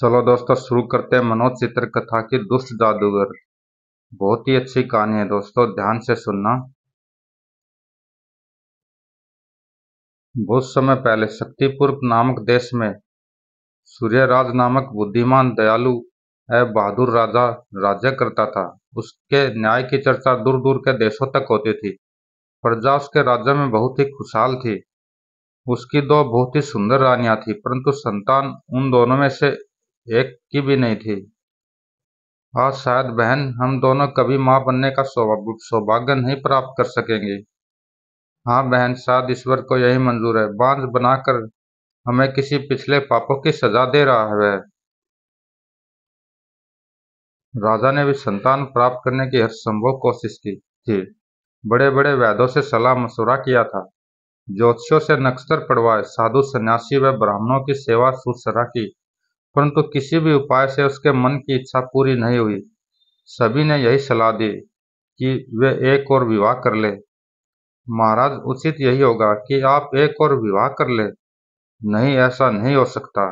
चलो दोस्तों शुरू करते हैं मनोज चित्र कथा की दुष्ट जादूगर बहुत ही अच्छी कहानी है दोस्तों ध्यान से सुनना बहुत समय पहले शक्तिपुर नामक देश में सूर्यराज नामक बुद्धिमान दयालु एवं बहादुर राजा राज्य करता था उसके न्याय की चर्चा दूर दूर के देशों तक होती थी प्रजा उसके राज्य में बहुत ही खुशहाल थी उसकी दो बहुत ही सुंदर रानियां थी परंतु संतान उन दोनों में से एक की भी नहीं थी और शायद बहन हम दोनों कभी माँ बनने का सौभाग्य नहीं प्राप्त कर सकेंगे हाँ बहन शायद ईश्वर को यही मंजूर है बांझ बनाकर हमें किसी पिछले पापों की सजा दे रहा है राजा ने भी संतान प्राप्त करने की हर संभव कोशिश की थी बड़े बड़े वैदों से सलाह मशुरा किया था ज्योतिषों से नक्षत्र पड़वाए साधु सन्यासी व ब्राह्मणों की सेवा सुसरा की परंतु किसी भी उपाय से उसके मन की इच्छा पूरी नहीं हुई सभी ने यही सलाह दी कि वे एक और विवाह कर ले महाराज उचित यही होगा कि आप एक और विवाह कर ले नहीं ऐसा नहीं हो सकता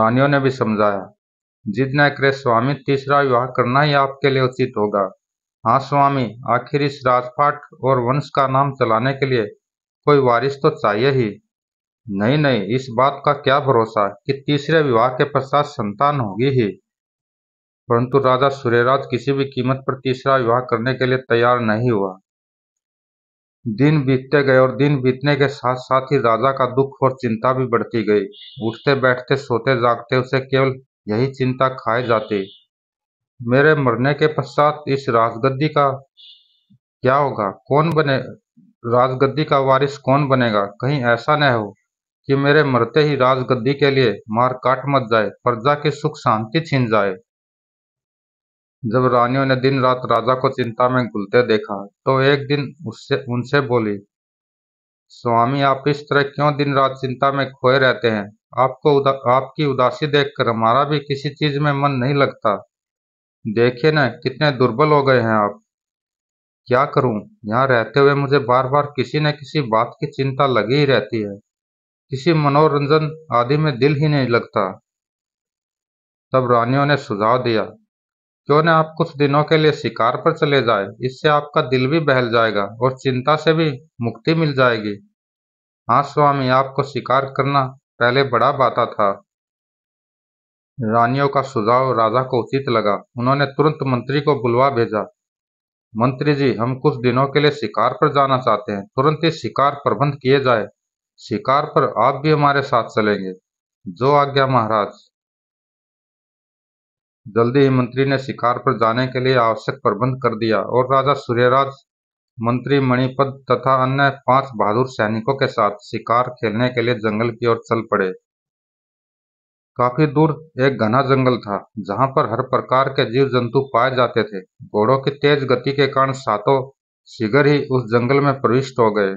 रानियों ने भी समझाया जिद करे स्वामी तीसरा विवाह करना ही आपके लिए उचित होगा हाँ स्वामी आखिर इस राजपाट और वंश का नाम चलाने के लिए कोई वारिस तो चाहिए ही नहीं नहीं इस बात का क्या भरोसा कि तीसरे विवाह के पश्चात संतान होगी ही परंतु राजा सूर्यराज किसी भी कीमत पर तीसरा विवाह करने के लिए तैयार नहीं हुआ दिन बीतते गए और दिन बीतने के साथ साथ ही राजा का दुख और चिंता भी बढ़ती गई उठते बैठते सोते जागते उसे केवल यही चिंता खाए जाती मेरे मरने के पश्चात इस राजगद्दी का क्या होगा कौन बने राजगद्दी का वारिस कौन बनेगा कहीं ऐसा न हो कि मेरे मरते ही राजगद्दी के लिए मार काट मत जाए प्रजा की सुख शांति छीन जाए जब रानियों ने दिन रात राजा को चिंता में घुलते देखा तो एक दिन उससे उनसे बोली स्वामी आप इस तरह क्यों दिन रात चिंता में खोए रहते हैं आपको उदा, आपकी उदासी देखकर हमारा भी किसी चीज में मन नहीं लगता देखिए ना कितने दुर्बल हो गए हैं आप क्या करूं यहाँ रहते हुए मुझे बार बार किसी न किसी बात की चिंता लगी ही रहती है किसी मनोरंजन आदि में दिल ही नहीं लगता तब रानियों ने सुझाव दिया क्यों न आप कुछ दिनों के लिए शिकार पर चले जाए इससे आपका दिल भी बहल जाएगा और चिंता से भी मुक्ति मिल जाएगी हाँ स्वामी आपको शिकार करना पहले बड़ा बाता था रानियों का सुझाव राजा को उचित लगा उन्होंने तुरंत मंत्री को बुलवा भेजा मंत्री जी हम कुछ दिनों के लिए शिकार पर जाना चाहते हैं तुरंत ही शिकार प्रबंध किए जाए शिकार पर आप भी हमारे साथ चलेंगे जो आज्ञा महाराज जल्दी ही मंत्री ने शिकार पर जाने के लिए आवश्यक प्रबंध कर दिया और राजा सूर्यराज मंत्री मणिपद तथा अन्य पांच बहादुर सैनिकों के साथ शिकार खेलने के लिए जंगल की ओर चल पड़े काफी दूर एक घना जंगल था जहां पर हर प्रकार के जीव जंतु पाए जाते थे घोड़ों की तेज गति के कारण सातों शिगर ही उस जंगल में प्रविष्ट हो गए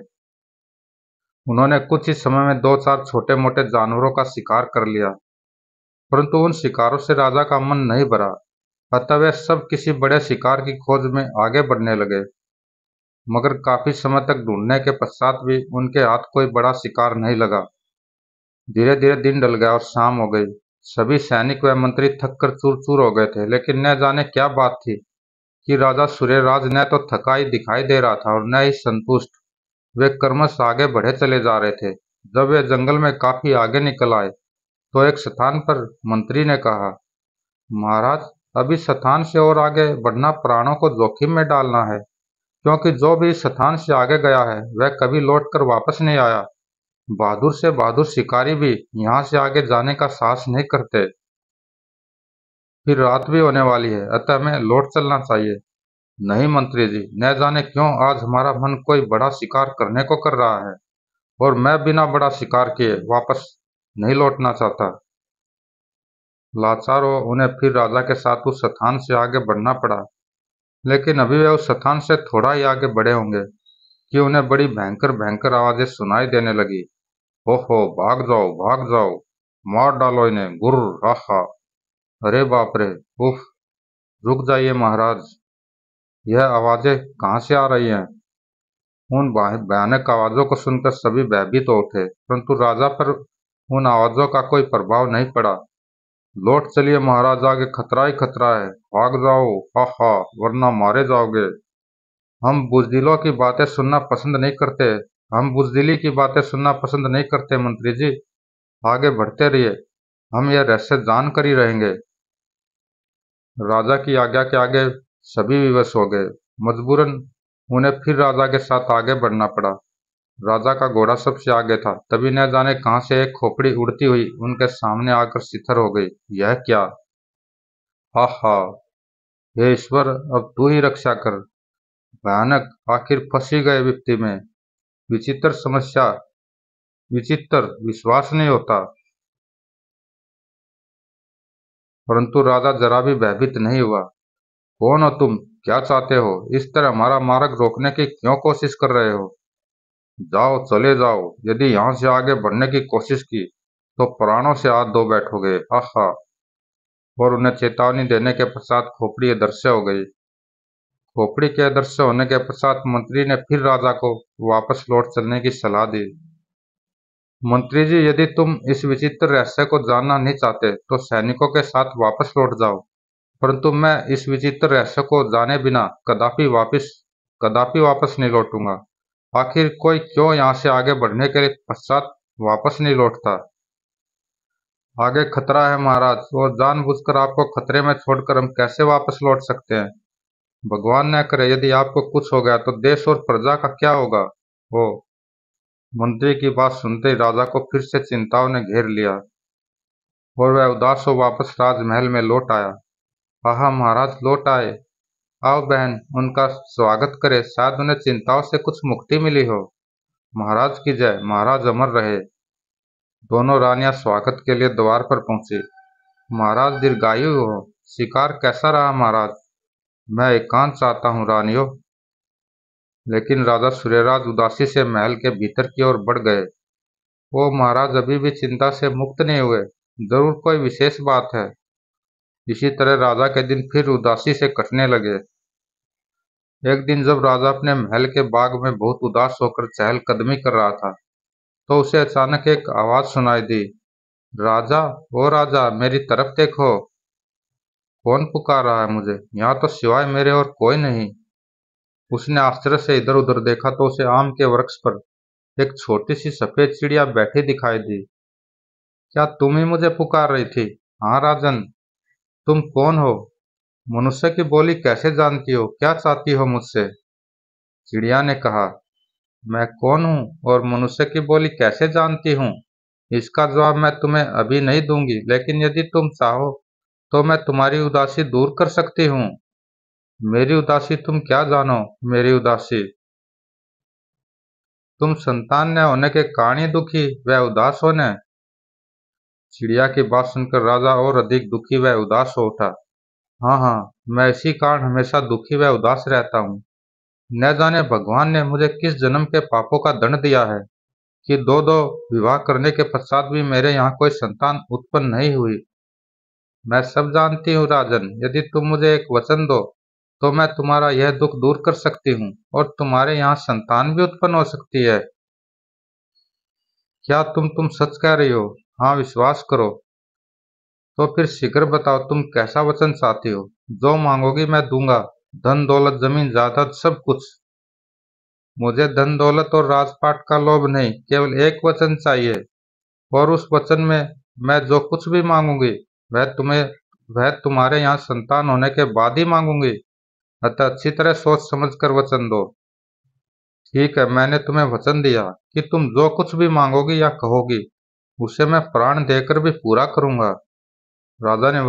उन्होंने कुछ ही समय में दो चार छोटे मोटे जानवरों का शिकार कर लिया परंतु उन शिकारों से राजा का मन नहीं भरा अतः वे सब किसी बड़े शिकार की खोज में आगे बढ़ने लगे मगर काफी समय तक ढूंढने के पश्चात भी उनके हाथ कोई बड़ा शिकार नहीं लगा धीरे धीरे दिन डल गया और शाम हो गई सभी सैनिक व मंत्री थक कर चूर चूर हो गए थे लेकिन न जाने क्या बात थी कि राजा सूर्यराज न तो थका ही दिखाई दे रहा था और न ही संतुष्ट वे क्रमश आगे बढ़े चले जा रहे थे जब वे जंगल में काफी आगे निकल आए तो एक स्थान पर मंत्री ने कहा महाराज अभी स्थान से और आगे बढ़ना प्राणों को जोखिम में डालना है क्योंकि जो भी स्थान से आगे गया है वह कभी लौटकर वापस नहीं आया बहादुर से बहादुर शिकारी भी यहाँ से आगे जाने का साहस नहीं करते फिर रात भी होने वाली है अतः हमें लौट चलना चाहिए नहीं मंत्री जी न जाने क्यों आज हमारा मन कोई बड़ा शिकार करने को कर रहा है और मैं बिना बड़ा शिकार किए वापस नहीं लौटना चाहता लाचार हो उन्हें फिर राजा के साथ उस स्थान से आगे बढ़ना पड़ा लेकिन अभी वे उस स्थान से थोड़ा ही आगे बढ़े होंगे कि उन्हें बड़ी भयंकर भयंकर आवाजें सुनाई देने लगी ओहो भाग जाओ भाग जाओ मार डालो इन्हें गुर राखा अरे बाप रे उफ रुक जाइए महाराज यह आवाज़ें कहाँ से आ रही हैं उन भयानक आवाज़ों को सुनकर सभी भयभीत तो उठे परंतु राजा पर उन आवाज़ों का कोई प्रभाव नहीं पड़ा लौट चलिए महाराज के खतरा ही खतरा है भाग जाओ हा हा वरना मारे जाओगे हम बुजदिलों की बातें सुनना पसंद नहीं करते हम बुजदिली की बातें सुनना पसंद नहीं करते मंत्री जी आगे बढ़ते रहिए हम यह रहस्य जान कर ही रहेंगे राजा की आज्ञा के आगे सभी विवश हो गए मजबूरन उन्हें फिर राजा के साथ आगे बढ़ना पड़ा राजा का घोड़ा सबसे आगे था तभी न जाने कहां से एक खोपड़ी उड़ती हुई उनके सामने आकर शिथर हो गई यह क्या आहा हे ईश्वर अब तू ही रक्षा कर भयानक आखिर फंसी गए व्यक्ति में विचित्र समस्या विचित्र विश्वास नहीं होता परंतु राजा जरा भी भयभीत नहीं हुआ कौन हो तुम क्या चाहते हो इस तरह हमारा मार्ग रोकने की क्यों कोशिश कर रहे हो जाओ चले जाओ यदि यहाँ से आगे बढ़ने की कोशिश की तो प्राणों से हाथ दो बैठोगे आहा और उन्हें चेतावनी देने के पश्चात खोपड़ी अदृश्य हो गई खोपड़ी के अदृश्य होने के पश्चात मंत्री ने फिर राजा को वापस लौट चलने की सलाह दी मंत्री जी यदि तुम इस विचित्र रहस्य को जानना नहीं चाहते तो सैनिकों के साथ वापस लौट जाओ परंतु मैं इस विचित्र रहस्य को जाने बिना कदापि वापस कदापि वापस नहीं लौटूंगा आखिर कोई क्यों यहां से आगे बढ़ने के पश्चात वापस नहीं लौटता आगे खतरा है महाराज और जानबूझकर आपको खतरे में छोड़कर हम कैसे वापस लौट सकते हैं भगवान न करे यदि आपको कुछ हो गया तो देश और प्रजा का क्या होगा हो मंत्री की बात सुनते ही राजा को फिर से चिंताओं ने घेर लिया और वह उदास हो वापस राजमहल में लौट आया आहा महाराज लौट आए आओ बहन उनका स्वागत करे शायद उन्हें चिंताओं से कुछ मुक्ति मिली हो महाराज की जय महाराज अमर रहे दोनों रानियां स्वागत के लिए द्वार पर पहुंची महाराज दीर्घायु हो शिकार कैसा रहा महाराज मैं एकांत चाहता हूं रानियों लेकिन राजा सूर्यराज उदासी से महल के भीतर की ओर बढ़ गए वो महाराज अभी भी चिंता से मुक्त नहीं हुए जरूर कोई विशेष बात है इसी तरह राजा के दिन फिर उदासी से कटने लगे एक दिन जब राजा अपने महल के बाग में बहुत उदास होकर चहलकदमी कर रहा था तो उसे अचानक एक आवाज सुनाई दी राजा ओ राजा मेरी तरफ देखो कौन पुकार रहा है मुझे यहाँ तो सिवाय मेरे और कोई नहीं उसने आश्चर्य से इधर उधर देखा तो उसे आम के वृक्ष पर एक छोटी सी सफेद चिड़िया बैठी दिखाई दी क्या तुम ही मुझे पुकार रही थी हाँ राजन तुम कौन हो मनुष्य की बोली कैसे जानती हो क्या चाहती हो मुझसे चिड़िया ने कहा मैं कौन हूं और मनुष्य की बोली कैसे जानती हूं इसका जवाब मैं तुम्हें अभी नहीं दूंगी लेकिन यदि तुम चाहो तो मैं तुम्हारी उदासी दूर कर सकती हूं मेरी उदासी तुम क्या जानो मेरी उदासी तुम संतान न होने के कारण दुखी व उदास होने चिड़िया की बात सुनकर राजा और अधिक दुखी व उदास हो उठा हाँ हाँ मैं इसी कारण हमेशा दुखी व उदास रहता हूँ न जाने भगवान ने मुझे किस जन्म के पापों का दंड दिया है कि दो दो विवाह करने के पश्चात भी मेरे यहाँ कोई संतान उत्पन्न नहीं हुई मैं सब जानती हूँ राजन यदि तुम मुझे एक वचन दो तो मैं तुम्हारा यह दुख दूर कर सकती हूँ और तुम्हारे यहाँ संतान भी उत्पन्न हो सकती है क्या तुम तुम सच कह रही हो हाँ विश्वास करो तो फिर शीघ्र बताओ तुम कैसा वचन चाहती हो जो मांगोगी मैं दूंगा धन दौलत जमीन जायदाद सब कुछ मुझे धन दौलत और राजपाट का लोभ नहीं केवल एक वचन चाहिए और उस वचन में मैं जो कुछ भी मांगूंगी वह तुम्हें वह तुम्हारे यहाँ संतान होने के बाद ही मांगूंगी अतः अच्छी तरह सोच समझ कर वचन दो ठीक है मैंने तुम्हें वचन दिया कि तुम जो कुछ भी मांगोगी या कहोगी उसे मैं प्राण देकर भी पूरा करूंगा राजा ने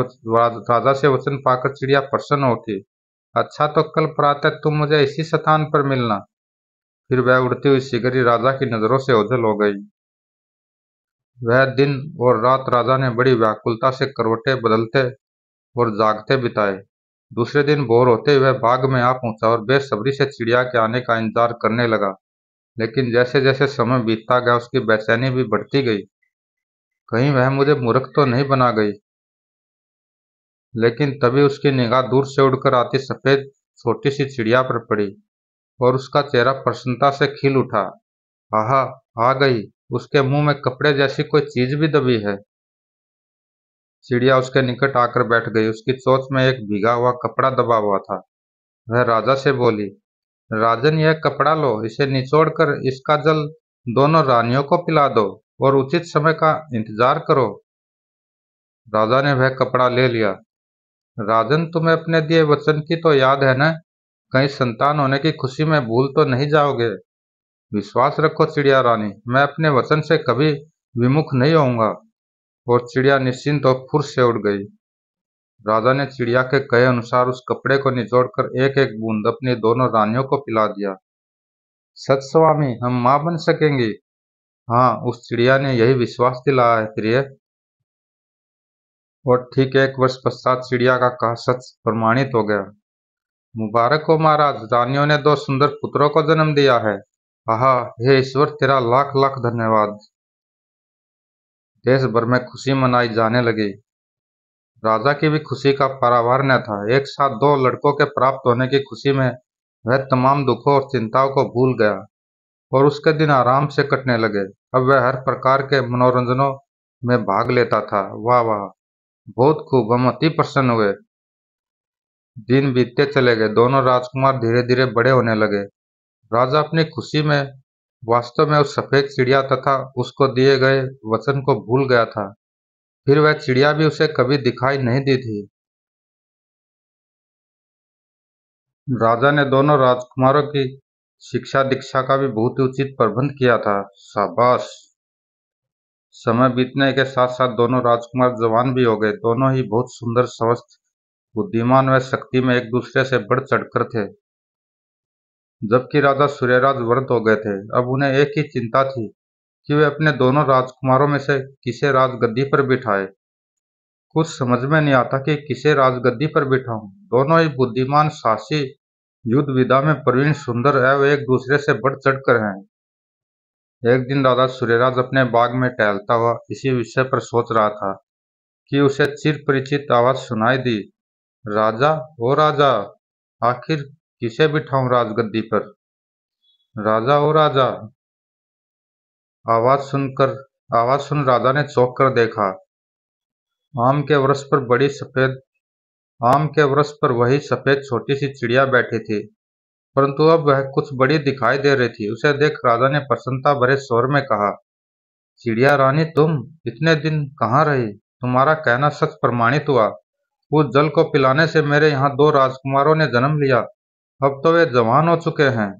राजा से वचन पाकर चिड़िया प्रसन्न होती अच्छा तो कल प्रातः तुम मुझे इसी स्थान पर मिलना फिर वह उड़ती हुई शिगरी राजा की नजरों से ओझल हो गई वह दिन और रात राजा ने बड़ी व्याकुलता से करवटे बदलते और जागते बिताए दूसरे दिन बोर होते वह बाग में आ पहुंचा और बेसब्री से चिड़िया के आने का इंतजार करने लगा लेकिन जैसे जैसे समय बीतता गया उसकी बेचैनी भी बढ़ती गई कहीं वह मुझे मूर्ख तो नहीं बना गई लेकिन तभी उसकी निगाह दूर से उड़कर आती सफ़ेद छोटी सी चिड़िया पर पड़ी और उसका चेहरा प्रसन्नता से खिल उठा आहा आ गई उसके मुंह में कपड़े जैसी कोई चीज भी दबी है चिड़िया उसके निकट आकर बैठ गई उसकी चोच में एक भीगा हुआ कपड़ा दबा हुआ था वह राजा से बोली राजन यह कपड़ा लो इसे निचोड़ कर इसका जल दोनों रानियों को पिला दो और उचित समय का इंतजार करो राजा ने वह कपड़ा ले लिया राजन तुम्हें अपने दिए वचन की तो याद है न कहीं संतान होने की खुशी में भूल तो नहीं जाओगे विश्वास रखो चिड़िया रानी मैं अपने वचन से कभी विमुख नहीं होऊंगा और चिड़िया निश्चिंत और फुर से उड़ गई राजा ने चिड़िया के कहे अनुसार उस कपड़े को निचोड़कर एक एक बूंद अपनी दोनों रानियों को पिला दिया सच स्वामी हम मां बन सकेंगी हाँ उस चिड़िया ने यही विश्वास दिलाया है प्रिय और ठीक एक वर्ष पश्चात चिड़िया का कहा सच प्रमाणित हो गया मुबारक हो महाराज दानियों ने दो सुंदर पुत्रों को जन्म दिया है आहा हे ईश्वर तेरा लाख लाख धन्यवाद देश भर में खुशी मनाई जाने लगी राजा की भी खुशी का पारावार न था एक साथ दो लड़कों के प्राप्त होने की खुशी में वह तमाम दुखों और चिंताओं को भूल गया और उसके दिन आराम से कटने लगे अब वह हर प्रकार के मनोरंजनों में भाग लेता था वाह वाह बहुत खूब हम अति प्रसन्न हुए दिन बीतते चले गए दोनों राजकुमार धीरे धीरे बड़े होने लगे राजा अपनी खुशी में वास्तव में उस सफेद चिड़िया तथा उसको दिए गए वचन को भूल गया था फिर वह चिड़िया भी उसे कभी दिखाई नहीं दी थी राजा ने दोनों राजकुमारों की शिक्षा दीक्षा का भी बहुत ही उचित प्रबंध किया था शाबाश समय बीतने के साथ साथ दोनों राजकुमार जवान भी हो गए दोनों ही बहुत सुंदर स्वस्थ बुद्धिमान व शक्ति में एक दूसरे से बढ़ चढ़कर थे जबकि राजा सूर्यराज व्रत हो गए थे अब उन्हें एक ही चिंता थी कि वे अपने दोनों राजकुमारों में से किसे राजगद्दी पर बिठाए कुछ समझ में नहीं आता कि किसे राजगद्दी पर बिठाऊं दोनों ही बुद्धिमान साहसी युद्ध विधा में प्रवीण सुंदर एवं एक दूसरे से बढ़ चढ़कर हैं एक दिन राजा सूर्यराज अपने बाग में टहलता हुआ इसी विषय पर सोच रहा था कि उसे चिर परिचित आवाज सुनाई दी राजा ओ राजा आखिर किसे बिठाऊं राजगद्दी पर राजा ओ राजा आवाज सुनकर आवाज सुन राजा ने चौंक कर देखा आम के वृक्ष पर बड़ी सफेद आम के वृक्ष पर वही सफेद छोटी सी चिड़िया बैठी थी परंतु अब वह कुछ बड़ी दिखाई दे रही थी उसे देख राजा ने प्रसन्नता भरे स्वर में कहा चिड़िया रानी तुम इतने दिन कहाँ रही तुम्हारा कहना सच प्रमाणित हुआ उस जल को पिलाने से मेरे यहाँ दो राजकुमारों ने जन्म लिया अब तो वे जवान हो चुके हैं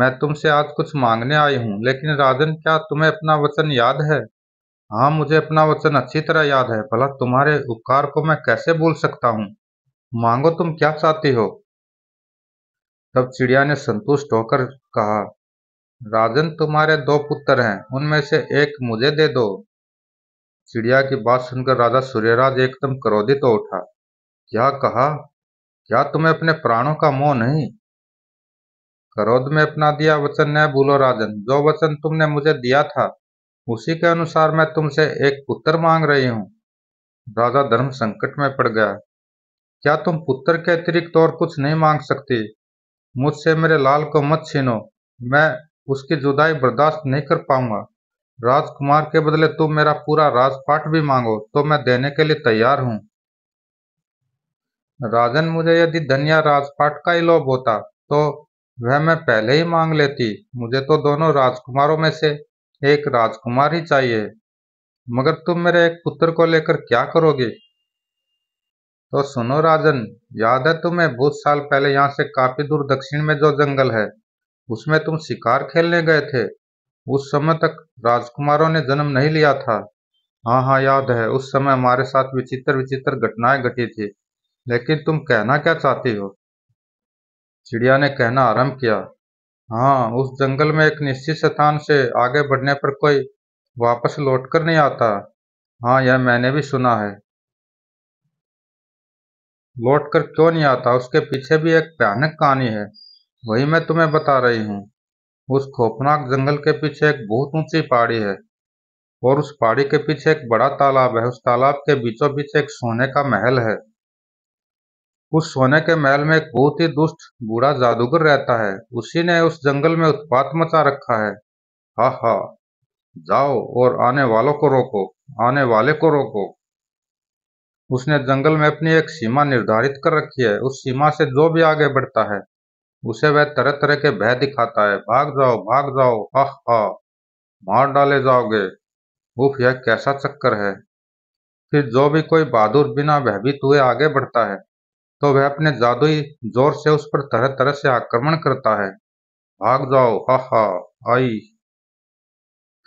मैं तुमसे आज कुछ मांगने आई हूँ लेकिन राजन क्या तुम्हें अपना वचन याद है हाँ मुझे अपना वचन अच्छी तरह याद है भला तुम्हारे उपकार को मैं कैसे भूल सकता हूँ मांगो तुम क्या चाहती हो तब चिड़िया ने संतुष्ट होकर कहा राजन तुम्हारे दो पुत्र हैं उनमें से एक मुझे दे दो चिड़िया की बात सुनकर राजा सूर्यराज एकदम क्रोधित हो उठा क्या कहा क्या तुम्हें अपने प्राणों का मोह नहीं क्रोध में अपना दिया वचन न भूलो राजन जो वचन तुमने मुझे दिया था उसी के अनुसार मैं तुमसे एक पुत्र मांग रही हूँ राजा धर्म संकट में पड़ गया क्या तुम पुत्र के अतिरिक्त और कुछ नहीं मांग सकती मुझसे मेरे लाल को मत छीनो मैं उसकी जुदाई बर्दाश्त नहीं कर पाऊंगा राजकुमार के बदले तुम मेरा पूरा राजपाट भी मांगो तो मैं देने के लिए तैयार हूं राजन मुझे यदि धनिया राजपाट का ही लोभ होता तो वह मैं पहले ही मांग लेती मुझे तो दोनों राजकुमारों में से एक राजकुमार ही चाहिए मगर तुम मेरे एक पुत्र को लेकर क्या करोगे तो सुनो राजन याद है तुम्हें बहुत साल पहले यहाँ से काफी दूर दक्षिण में जो जंगल है उसमें तुम शिकार खेलने गए थे उस समय तक राजकुमारों ने जन्म नहीं लिया था हाँ हाँ याद है उस समय हमारे साथ विचित्र विचित्र घटनाएं घटी थी लेकिन तुम कहना क्या चाहती हो चिड़िया ने कहना आरंभ किया हाँ उस जंगल में एक निश्चित स्थान से आगे बढ़ने पर कोई वापस लौटकर नहीं आता हाँ यह मैंने भी सुना है लौटकर क्यों नहीं आता उसके पीछे भी एक भयानक कहानी है वही मैं तुम्हें बता रही हूँ उस खोफनाक जंगल के पीछे एक बहुत ऊंची पहाड़ी है और उस पहाड़ी के पीछे एक बड़ा तालाब है उस तालाब के बीचों बीच एक सोने का महल है उस सोने के महल में एक बहुत ही दुष्ट बूढ़ा जादूगर रहता है उसी ने उस जंगल में उत्पात मचा रखा है हा हा जाओ और आने वालों को रोको आने वाले को रोको उसने जंगल में अपनी एक सीमा निर्धारित कर रखी है उस सीमा से जो भी आगे बढ़ता है उसे वह तरह तरह के भय दिखाता है भाग जाओ भाग जाओ हा हा मार डाले जाओगे उफ यह कैसा चक्कर है फिर जो भी कोई बहादुर बिना भयभीत हुए आगे बढ़ता है तो वह अपने जादुई जोर से उस पर तरह तरह से आक्रमण करता है भाग जाओ हा हा आई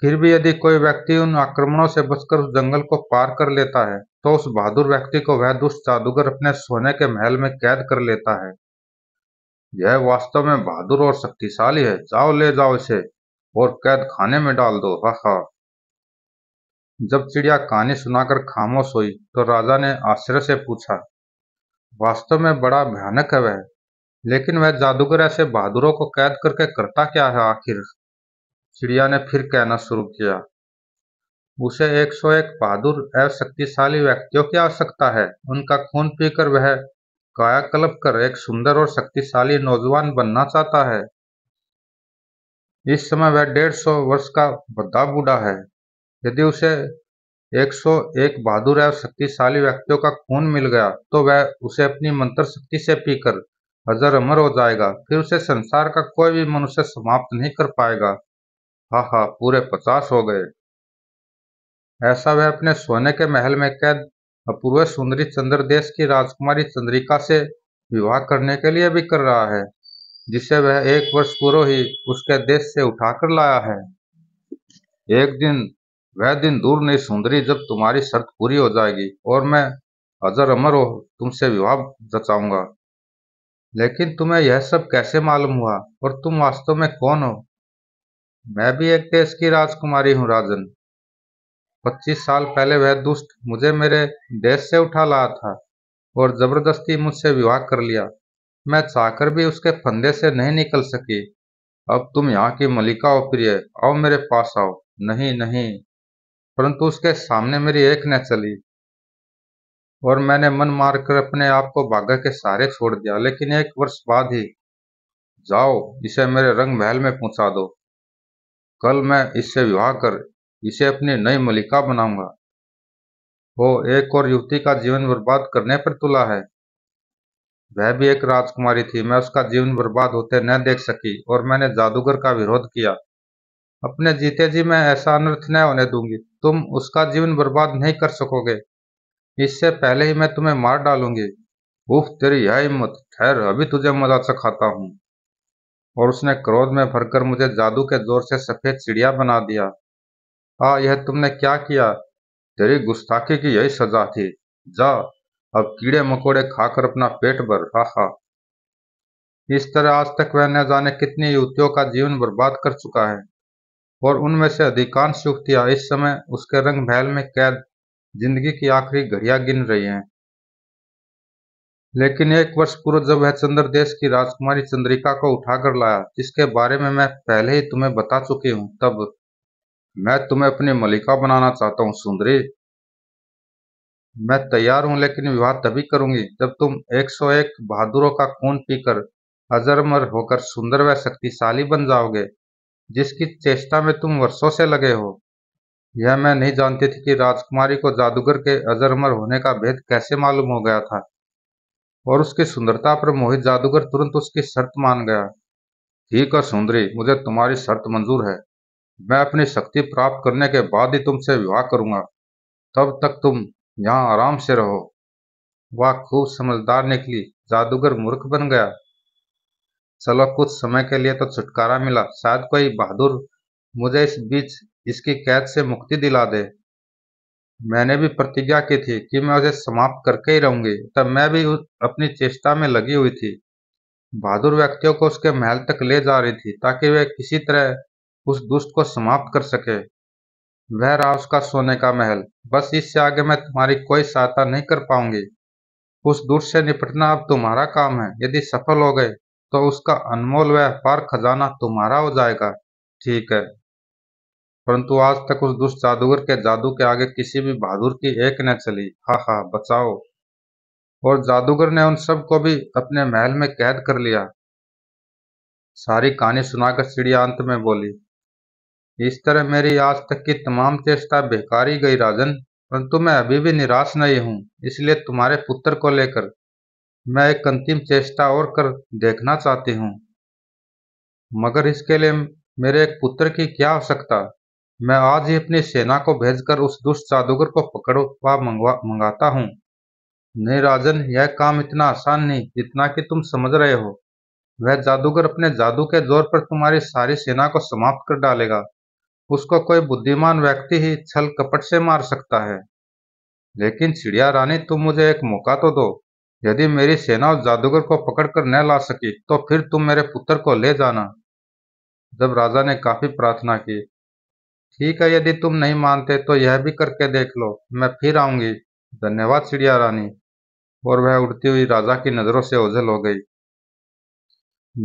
फिर भी यदि कोई व्यक्ति उन आक्रमणों से बचकर उस जंगल को पार कर लेता है तो उस बहादुर व्यक्ति को वह दुष्ट जादूगर अपने सोने के महल में कैद कर लेता है यह वास्तव में बहादुर और शक्तिशाली है जाओ ले जाओ इसे और कैद खाने में डाल दो हा हा जब चिड़िया कहानी सुनाकर खामोश हुई तो राजा ने आश्चर्य से पूछा वास्तव में बड़ा भयानक है वह लेकिन वह जादूगर ऐसे बहादुरों को कैद करके करता क्या है आखिर चिड़िया ने फिर कहना शुरू किया उसे एक सौ एक बहादुर एवं शक्तिशाली व्यक्तियों की आवश्यकता है उनका खून पीकर वह कायाकल्प कर एक सुंदर और शक्तिशाली नौजवान बनना चाहता है इस समय वह डेढ़ सौ वर्ष का बद्दा बूढ़ा है यदि उसे 101 बहादुर एवं शक्तिशाली व्यक्तियों का खून मिल गया तो वह उसे अपनी मंत्र शक्ति से पीकर अजर अमर हो जाएगा फिर उसे संसार का कोई भी मनुष्य समाप्त नहीं कर पाएगा हा हा पूरे पचास हो गए ऐसा वह अपने सोने के महल में कैद अपूर्व सुंदरी चंद्र देश की राजकुमारी चंद्रिका से विवाह करने के लिए भी कर रहा है जिसे वह एक वर्ष पूर्व ही उसके देश से उठाकर लाया है एक दिन वह दिन दूर नहीं सुंदरी जब तुम्हारी शर्त पूरी हो जाएगी और मैं अजर अमर हो तुमसे विवाह जचाऊंगा लेकिन तुम्हें यह सब कैसे मालूम हुआ और तुम वास्तव में कौन हो मैं भी एक देश की राजकुमारी हूं राजन पच्चीस साल पहले वह दुष्ट मुझे मेरे देश से उठा लाया था और जबरदस्ती मुझसे विवाह कर लिया मैं चाहकर भी उसके फंदे से नहीं निकल सकी अब तुम यहाँ की मलिका हो प्रिय आओ मेरे पास आओ नहीं नहीं परंतु उसके सामने मेरी एक न चली और मैंने मन मारकर अपने आप को भाग्य के सहारे छोड़ दिया लेकिन एक वर्ष बाद ही जाओ इसे मेरे रंग महल में पहुंचा दो कल मैं इससे विवाह कर इसे अपनी नई मलिका बनाऊंगा वो एक और युवती का जीवन बर्बाद करने पर तुला है वह भी एक राजकुमारी थी मैं उसका जीवन बर्बाद होते न देख सकी और मैंने जादूगर का विरोध किया अपने जीते जी मैं ऐसा अनर्थ न होने दूंगी तुम उसका जीवन बर्बाद नहीं कर सकोगे इससे पहले ही मैं तुम्हें मार डालूंगी उफ तेरी यह हिम्मत ठहर अभी तुझे मजा चखाता हूं और उसने क्रोध में भरकर मुझे जादू के जोर से सफेद चिड़िया बना दिया आ यह तुमने क्या किया तेरी गुस्ताखी की यही सजा थी जा अब कीड़े मकोड़े खाकर अपना पेट भर हा हा इस तरह आज तक वह न जाने कितनी युवतियों का जीवन बर्बाद कर चुका है और उनमें से अधिकांश युक्तियां इस समय उसके रंग महल में कैद जिंदगी की आखिरी घड़िया गिन रही हैं लेकिन एक वर्ष पूर्व जब वह चंद्र देश की राजकुमारी चंद्रिका को उठाकर लाया जिसके बारे में मैं पहले ही तुम्हें बता चुकी हूँ तब मैं तुम्हें अपनी मलिका बनाना चाहता हूँ सुंदरी मैं तैयार हूँ लेकिन विवाह तभी करूंगी जब तुम 101 बहादुरों का खून पीकर अजरमर होकर सुंदर व शक्तिशाली बन जाओगे जिसकी चेष्टा में तुम वर्षों से लगे हो यह मैं नहीं जानती थी कि राजकुमारी को जादूगर के अजरमर होने का भेद कैसे मालूम हो गया था और उसकी सुंदरता पर मोहित जादूगर तुरंत उसकी शर्त मान गया ठीक है सुंदरी मुझे तुम्हारी शर्त मंजूर है मैं अपनी शक्ति प्राप्त करने के बाद ही तुमसे विवाह करूंगा तब तक तुम यहाँ आराम से रहो वह खूब समझदार निकली जादूगर मूर्ख बन गया चलो कुछ समय के लिए तो छुटकारा मिला शायद कोई बहादुर मुझे इस बीच इसकी कैद से मुक्ति दिला दे मैंने भी प्रतिज्ञा की थी कि मैं उसे समाप्त करके ही रहूंगी तब मैं भी अपनी चेष्टा में लगी हुई थी बहादुर व्यक्तियों को उसके महल तक ले जा रही थी ताकि वे किसी तरह उस दुष्ट को समाप्त कर सके वह रहा उसका सोने का महल बस इससे आगे मैं तुम्हारी कोई सहायता नहीं कर पाऊंगी उस दुष्ट से निपटना अब तुम्हारा काम है यदि सफल हो गए तो उसका अनमोल व खजाना तुम्हारा हो जाएगा ठीक है परंतु आज तक उस दुष्ट जादूगर के जादू के आगे किसी भी बहादुर की एक न चली हा हा बचाओ और जादूगर ने उन सब को भी अपने महल में कैद कर लिया सारी कहानी सुनाकर चिड़िया अंत में बोली इस तरह मेरी आज तक की तमाम चेष्टा बेकारी गई राजन परंतु मैं अभी भी निराश नहीं हूं इसलिए तुम्हारे पुत्र को लेकर मैं एक अंतिम चेष्टा और कर देखना चाहती हूँ मगर इसके लिए मेरे एक पुत्र की क्या आवश्यकता मैं आज ही अपनी सेना को भेजकर उस दुष्ट जादूगर को पकड़ो मंगवा मंगाता हूँ नहीं राजन यह काम इतना आसान नहीं जितना कि तुम समझ रहे हो वह जादूगर अपने जादू के जोर पर तुम्हारी सारी सेना को समाप्त कर डालेगा उसको कोई बुद्धिमान व्यक्ति ही छल कपट से मार सकता है लेकिन चिड़िया रानी तुम मुझे एक मौका तो दो यदि मेरी सेना उस जादूगर को पकड़कर न ला सकी तो फिर तुम मेरे पुत्र को ले जाना जब राजा ने काफी प्रार्थना की ठीक है यदि तुम नहीं मानते तो यह भी करके देख लो मैं फिर आऊंगी धन्यवाद चिड़िया रानी और वह उड़ती हुई राजा की नजरों से ओझल हो गई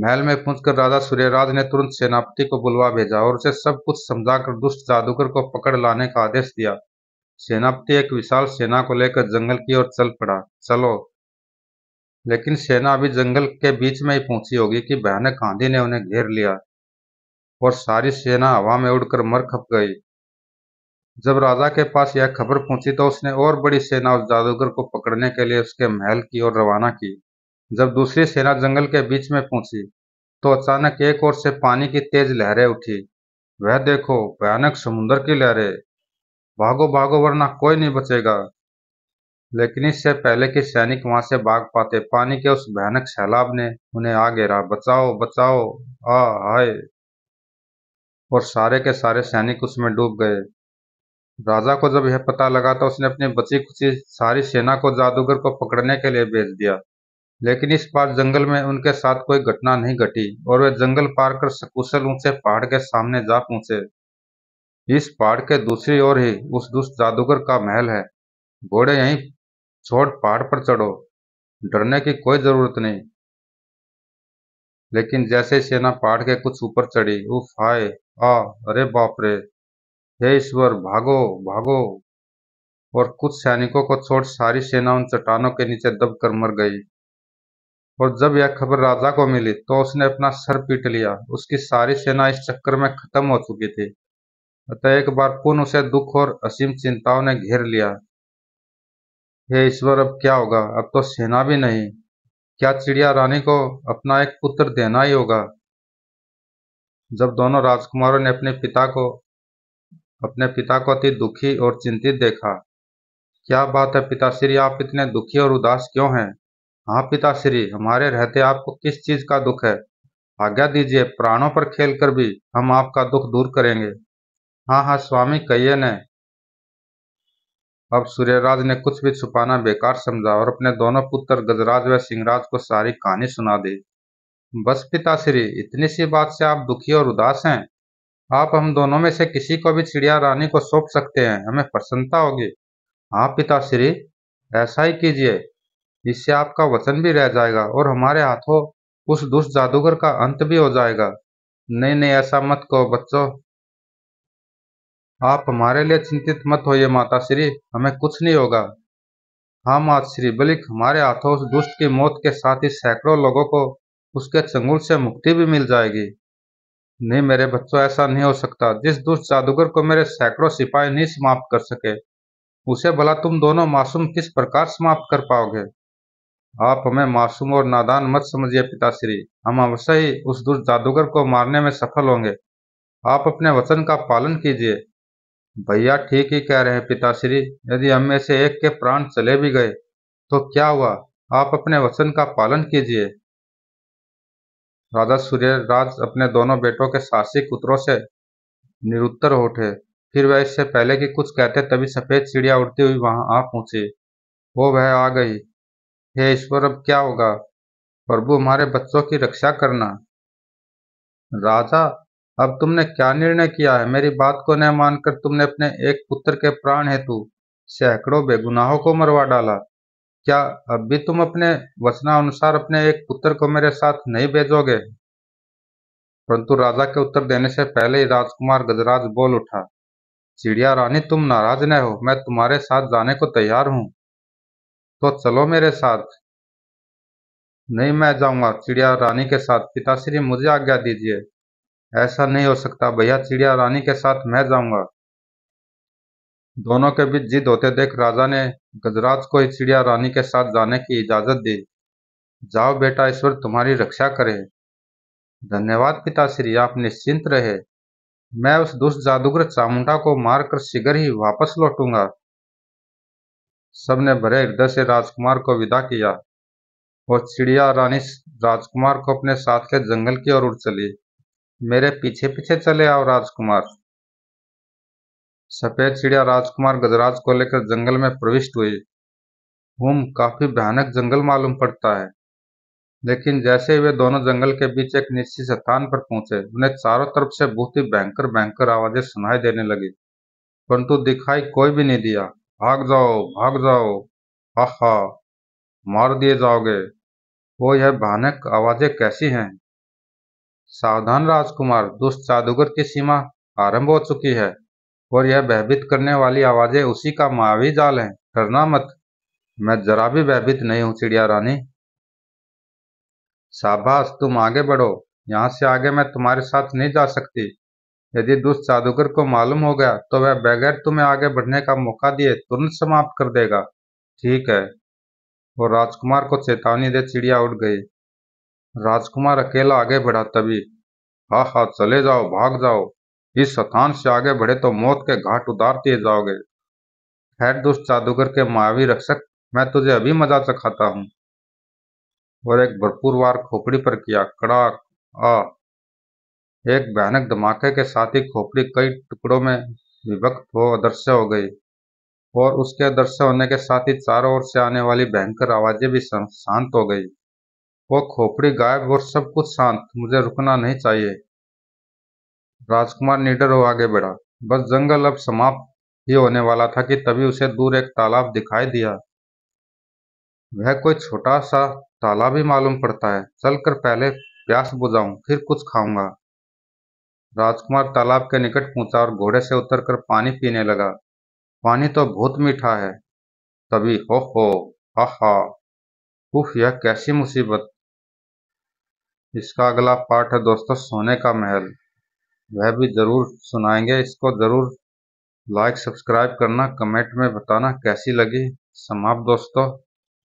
महल में पहुंचकर राजा सूर्यराज ने तुरंत सेनापति को बुलवा भेजा और उसे सब कुछ समझाकर दुष्ट जादूगर को पकड़ लाने का आदेश दिया सेनापति एक विशाल सेना को लेकर जंगल की ओर चल पड़ा चलो लेकिन सेना अभी जंगल के बीच में ही पहुंची होगी कि भयानक गांधी ने उन्हें घेर लिया और सारी सेना हवा में उड़कर मर खप गई जब राजा के पास यह खबर पहुंची तो उसने और बड़ी सेना उस जादूगर को पकड़ने के लिए उसके महल की ओर रवाना की जब दूसरी सेना जंगल के बीच में पहुंची तो अचानक एक ओर से पानी की तेज लहरें उठी वह देखो भयानक समुन्द्र की लहरें भागो भागो वरना कोई नहीं बचेगा लेकिन इससे पहले कि सैनिक वहां से भाग पाते पानी के उस भयानक सैलाब ने उन्हें आ घेरा बचाओ बचाओ आ हाय और सारे के सारे सैनिक उसमें डूब गए राजा को जब यह पता लगा तो उसने अपनी बची खुची सारी सेना को जादूगर को पकड़ने के लिए भेज दिया लेकिन इस बार जंगल में उनके साथ कोई घटना नहीं घटी और वे जंगल पार कर सकुशल ऊंचे पहाड़ के सामने जा पहुंचे इस पहाड़ के दूसरी ओर ही उस दुष्ट जादूगर का महल है घोड़े यहीं छोड़ पहाड़ पर चढ़ो डरने की कोई जरूरत नहीं लेकिन जैसे सेना पहाड़ के कुछ ऊपर चढ़ी उफ हाय आ अरे बाप रे हे ईश्वर भागो भागो और कुछ सैनिकों को छोड़ सारी सेना उन चट्टानों के नीचे दबकर मर गई और जब यह खबर राजा को मिली तो उसने अपना सर पीट लिया उसकी सारी सेना इस चक्कर में खत्म हो चुकी थी अतः एक बार पुनः उसे दुख और असीम चिंताओं ने घेर लिया हे ईश्वर अब क्या होगा अब तो सेना भी नहीं क्या चिड़िया रानी को अपना एक पुत्र देना ही होगा जब दोनों राजकुमारों ने अपने पिता को अपने पिता को अति दुखी और चिंतित देखा क्या बात है पिताश्री आप इतने दुखी और उदास क्यों हैं हाँ पिताश्री हमारे रहते आपको किस चीज का दुख है आज्ञा दीजिए प्राणों पर खेल कर भी हम आपका दुख दूर करेंगे हाँ हाँ स्वामी कहिए ने अब सूर्यराज ने कुछ भी छुपाना बेकार समझा और अपने दोनों पुत्र गजराज व सिंहराज को सारी कहानी सुना दी बस पिताश्री इतनी सी बात से आप दुखी और उदास हैं आप हम दोनों में से किसी को भी चिड़िया रानी को सौंप सकते हैं हमें प्रसन्नता होगी हाँ पिताश्री ऐसा ही कीजिए इससे आपका वचन भी रह जाएगा और हमारे हाथों उस दुष्ट जादूगर का अंत भी हो जाएगा नहीं नहीं ऐसा मत कहो बच्चों आप हमारे लिए चिंतित मत होइए माता श्री हमें कुछ नहीं होगा हाँ मात श्री बलिक हमारे हाथों उस दुष्ट की मौत के साथ ही सैकड़ों लोगों को उसके चंगुल से मुक्ति भी मिल जाएगी नहीं मेरे बच्चों ऐसा नहीं हो सकता जिस दुष्ट जादूगर को मेरे सैकड़ों सिपाही नहीं समाप्त कर सके उसे भला तुम दोनों मासूम किस प्रकार समाप्त कर पाओगे आप हमें मासूम और नादान मत समझिए पिताश्री हम अवश्य ही उस दुष्ट जादूगर को मारने में सफल होंगे आप अपने वचन का पालन कीजिए भैया ठीक ही कह रहे हैं पिताश्री यदि हम में से एक के प्राण चले भी गए तो क्या हुआ आप अपने वचन का पालन कीजिए राजा सूर्य राज अपने दोनों बेटों के साहसी पुत्रों से निरुत्तर उठे फिर वह इससे पहले कि कुछ कहते तभी सफेद चिड़िया उड़ती हुई वहां आ पहुंची वो वह आ गई हे ईश्वर अब क्या होगा प्रभु हमारे बच्चों की रक्षा करना राजा अब तुमने क्या निर्णय किया है मेरी बात को न मानकर तुमने अपने एक पुत्र के प्राण हेतु सैकड़ों बेगुनाहों को मरवा डाला क्या अब भी तुम अपने वचनानुसार अपने एक पुत्र को मेरे साथ नहीं भेजोगे परंतु राजा के उत्तर देने से पहले ही राजकुमार गजराज बोल उठा चिड़िया रानी तुम नाराज न हो मैं तुम्हारे साथ जाने को तैयार हूं तो चलो मेरे साथ नहीं मैं जाऊंगा चिड़िया रानी के साथ पिताश्री मुझे आज्ञा दीजिए ऐसा नहीं हो सकता भैया चिड़िया रानी के साथ मैं जाऊंगा दोनों के बीच जिद होते देख राजा ने गजराज को ही चिड़िया रानी के साथ जाने की इजाजत दी जाओ बेटा ईश्वर तुम्हारी रक्षा करे धन्यवाद पिताश्री आप निश्चिंत रहे मैं उस दुष्ट जादूगर चामुंडा को मारकर शीघ्र ही वापस लौटूंगा सबने भरे हृदय से राजकुमार को विदा किया और चिड़िया रानी राजकुमार को अपने साथ के जंगल की ओर उड़ चली मेरे पीछे पीछे चले आओ राजकुमार सफेद चिड़िया राजकुमार गजराज को लेकर जंगल में प्रविष्ट हुई हुम काफी भयानक जंगल मालूम पड़ता है लेकिन जैसे वे दोनों जंगल के बीच एक निश्चित स्थान पर पहुंचे उन्हें चारों तरफ से बहुत ही भयंकर भयंकर आवाजें सुनाई देने लगी परंतु दिखाई कोई भी नहीं दिया भाग जाओ भाग जाओ हा मार दिए जाओगे वो यह भयानक आवाजें कैसी हैं सावधान राजकुमार दुष्ट जादूगर की सीमा आरंभ हो चुकी है और यह भयभीत करने वाली आवाजें उसी का मावी जाल है डरना मत मैं जरा भी भयभीत नहीं हूं चिड़िया रानी शाबाश तुम आगे बढ़ो यहां से आगे मैं तुम्हारे साथ नहीं जा सकती यदि दुष्ट जादूगर को मालूम हो गया तो वह बगैर तुम्हें आगे बढ़ने का मौका दिए तुरंत समाप्त कर देगा ठीक है और राजकुमार को चेतावनी दे चिड़िया उठ गई राजकुमार अकेला आगे बढ़ा तभी हा हा चले जाओ भाग जाओ इस स्थान से आगे बढ़े तो मौत के घाट उतार दिए जाओगे हैड दुष्ट जादूगर के मायावी रक्षक मैं तुझे अभी मजा चखाता हूँ और एक भरपूर वार खोपड़ी पर किया कड़ाक आ एक भयानक धमाके के साथ ही खोपड़ी कई टुकड़ों में विभक्त हो अदृश्य हो गई और उसके अदृश्य होने के साथ ही चारों ओर से आने वाली भयंकर आवाजें भी शांत हो गई वह खोपड़ी गायब और सब कुछ शांत मुझे रुकना नहीं चाहिए राजकुमार निडर हो आगे बढ़ा बस जंगल अब समाप्त ही होने वाला था कि तभी उसे दूर एक तालाब दिखाई दिया वह कोई छोटा सा तालाब ही मालूम पड़ता है चलकर पहले प्यास बुझाऊं फिर कुछ खाऊंगा राजकुमार तालाब के निकट पहुंचा और घोड़े से उतरकर पानी पीने लगा पानी तो बहुत मीठा है तभी हो हो हा हा उफ यह कैसी मुसीबत इसका अगला पार्ट है दोस्तों सोने का महल वह भी ज़रूर सुनाएंगे इसको ज़रूर लाइक सब्सक्राइब करना कमेंट में बताना कैसी लगी समाप्त दोस्तों